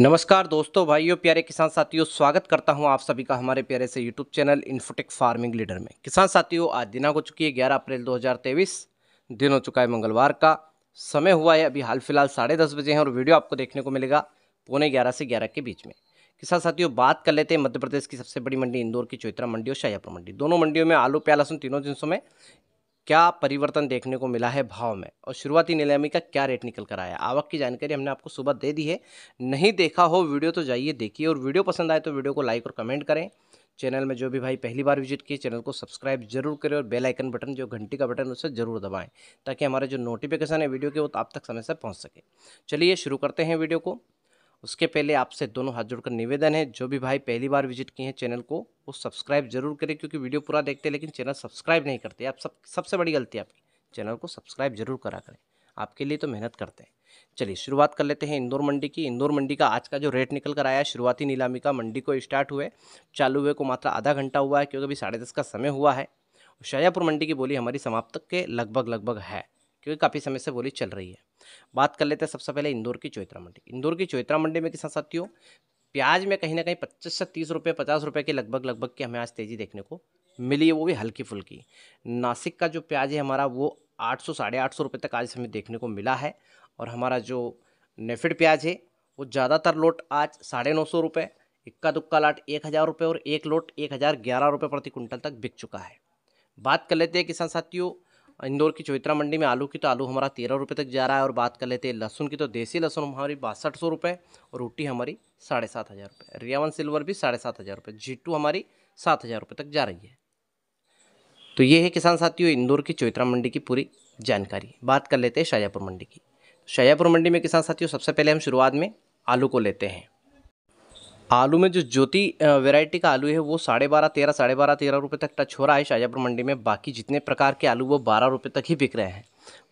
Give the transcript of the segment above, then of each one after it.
नमस्कार दोस्तों भाइयों प्यारे किसान साथियों स्वागत करता हूं आप सभी का हमारे प्यारे से YouTube channel Infotech farming leader में किसान साथियों आज दिनांक हो चुकी है 11 अप्रैल 2023 दिन हो चुका है मंगलवार का समय हुआ है अभी हाल फिलहाल साढ़े दस बजे हैं और वीडियो आपको देखने को मिलेगा पौने ग्यारह से ग्यारह के बीच में किसान साथियों बात कर लेते हैं मध्य प्रदेश की सबसे बड़ी मंडी इंदौर की चौथरा मंडी और शाहजापुर मंडी दोनों मंडियों में आलू प्याज लहसुन तीनों जिनसों में क्या परिवर्तन देखने को मिला है भाव में और शुरुआती नीलामी का क्या रेट निकल कर आया आवक की जानकारी हमने आपको सुबह दे दी है नहीं देखा हो वीडियो तो जाइए देखिए और वीडियो पसंद आए तो वीडियो को लाइक और कमेंट करें चैनल में जो भी भाई पहली बार विजिट किए चैनल को सब्सक्राइब जरूर करें और बेल आइकन बटन जो घंटी का बटन उसे जरूर दबाएं ताकि हमारे जो नोटिफिकेशन है वीडियो के वो तो आप तक समय से पहुंच सके चलिए शुरू करते हैं वीडियो को उसके पहले आपसे दोनों हाथ जोड़कर निवेदन है जो भी भाई पहली बार विजिट किए हैं चैनल को वो सब्सक्राइब जरूर करें क्योंकि वीडियो पूरा देखते हैं लेकिन चैनल सब्सक्राइब नहीं करते आप सब सबसे बड़ी गलती आपकी चैनल को सब्सक्राइब जरूर करा करें आपके लिए तो मेहनत करते हैं चलिए शुरुआत कर लेते हैं इंदौर मंडी की इंदौर मंडी का आज का जो रेट निकल कर आया है शुरुआती नीलामी का मंडी को स्टार्ट हुए चालू हुए को मात्र आधा घंटा हुआ है क्योंकि अभी साढ़े दस का समय हुआ है शाहजहाँपुर मंडी की बोली हमारी समाप्त के लगभग लगभग है क्योंकि काफ़ी समय से बोली चल रही है बात कर लेते हैं सबसे पहले इंदौर की चौथरा मंडी इंदौर की चौथरा मंडी में किसान साथियों प्याज में कहीं ना कहीं पच्चीस से तीस रुपये पचास रुपये के लगभग लगभग की हमें आज तेज़ी देखने को मिली है वो भी हल्की फुल्की नासिक का जो प्याज है हमारा वो आठ सौ साढ़े आठ सौ रुपये तक आज हमें देखने को मिला है और हमारा जो नेफिड प्याज है वो ज़्यादातर लोट आज साढ़े नौ सौ रुपये इक्का दुक्का लाट एक हज़ार रुपये और एक लोट एक हज़ार ग्यारह रुपये प्रति कुंटल तक बिक चुका है बात कर लेते हैं किसान साथियों इंदौर की चौitra मंडी में आलू की तो आलू हमारा तेरह रुपये तक जा रहा है और बात कर लेते हैं लहसुन की तो देसी लहसुन हमारी बासठ सौ रुपये और रोटी हमारी साढ़े सात हज़ार रुपये रियावन सिल्वर भी साढ़े सात हज़ार रुपये जीटू हमारी सात हज़ार रुपये तक जा रही है तो ये है किसान साथियों इंदौर की चौitra मंडी की पूरी जानकारी बात कर लेते हैं शाहजहाँपुर मंडी की शाहजहाँपुर मंडी में किसान साथियों सबसे पहले हम शुरुआत में आलू को लेते हैं आलू में जो ज्योति वेराइटी का आलू है वो साढ़े बारह तेरह साढ़े बारह तेरह रुपये तक टच हो रहा है शाजापुर मंडी में बाकी जितने प्रकार के आलू वो बारह रुपये तक ही बिक रहे हैं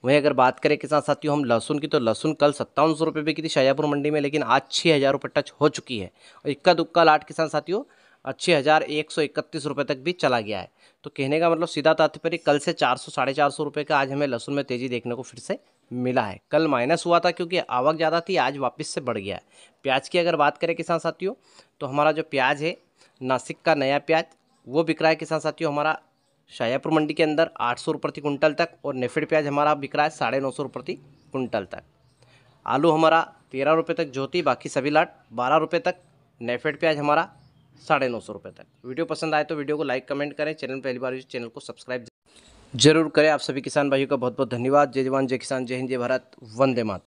वहीं अगर बात करें किसान साथियों हम लहसुन की तो लहसुन कल सत्तावन सौ रुपये बिकी थी शाजापुर मंडी में लेकिन आज छः हज़ार रुपये टच हो चुकी है और इक्का दुक्का लाट किसान साथियों अच्छे हज़ार एक सौ इकतीस रुपये तक भी चला गया है तो कहने का मतलब सीधा तात्पर्य कल से चार सौ साढ़े चार सौ रुपये का आज हमें लहसुन में तेज़ी देखने को फिर से मिला है कल माइनस हुआ था क्योंकि आवक ज़्यादा थी आज वापस से बढ़ गया है प्याज की अगर बात करें किसान साथियों तो हमारा जो प्याज है नासिक का नया प्याज वो बिक रहा है किसान साथियों हमारा शाहजहाँपुर मंडी के अंदर आठ सौ प्रति कुंटल तक और नेफेड प्याज हमारा बिक रहा है साढ़े नौ सौ प्रति कुंटल तक आलू हमारा तेरह रुपये तक ज्योति बाकी सभी लाट बारह रुपये तक नेफेड प्याज हमारा साढ़े नौ सौ रुपये तक वीडियो पसंद आए तो वीडियो को लाइक कमेंट करें चैनल पहली बार तो चैनल को सब्सक्राइब जरूर करें आप सभी किसान भाइयों का बहुत बहुत धन्यवाद जय जवान जय किसान जय हिंद जय भारत वंदे मात